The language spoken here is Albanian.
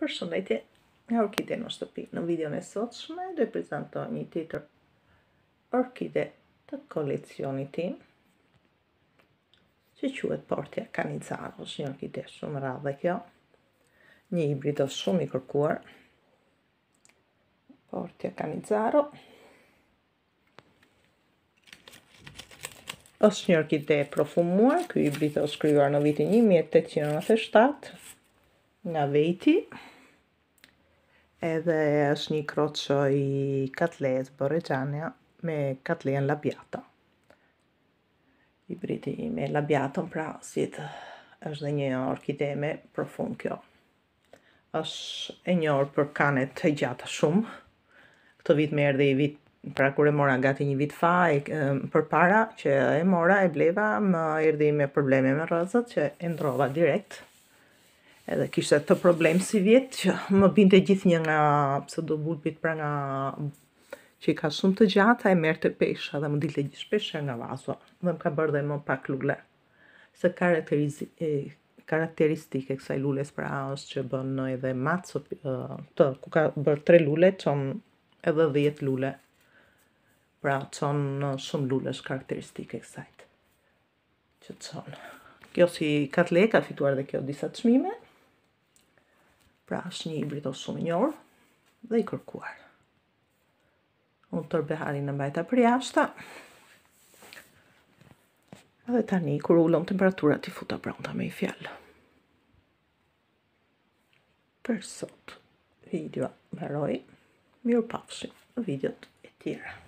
për shëndetje nga orkide në shtëpi. Në video në sot shme, do i prezento një titër orkide të koleksionit tim, që quet Portia Kanizaro, është një orkide shumë rrë dhe kjo, një ibrid është shumë i kërkuar, Portia Kanizaro, është një orkide profumuar, këj ibrid është kryuar në vitin 1897, nga vejti, nga veti, edhe është një kroqo i katlet Boregjania po me katlen labjata. I briti me labjatën pra, si të është dhe një orkideme profund kjo. është e një orë për kanet të gjata shumë. Këtë vit më erdhi i vit, pra kur e mora gati një vit fa, e, për para që e mora e bleva, më erdhi me probleme me rëzët që e ndrova direktë edhe kishte të problem si vjet që më binte gjithë një nga do bulpit pra nga që i ka shumë të gjata e merte peshë dhe më dilte gjithë peshë nga vaso dhe më ka bërë dhe më pak lule se karakteristike kësaj lules pra është që bën edhe matë të ku ka bërë tre lule qënë edhe dhjet lule pra qënë në shumë lules karakteristike kësajt që qënë Kjo si katleka fituar dhe kjo disa të shmime pra është një ibrito shumë njërë dhe i kërkuar. Unë tërë beharin në mbajta për jashta, dhe tani, kur ullon temperaturat, i futa pranta me i fjallë. Për sot, video më heroj, mirë pafshin, në videot e tjera.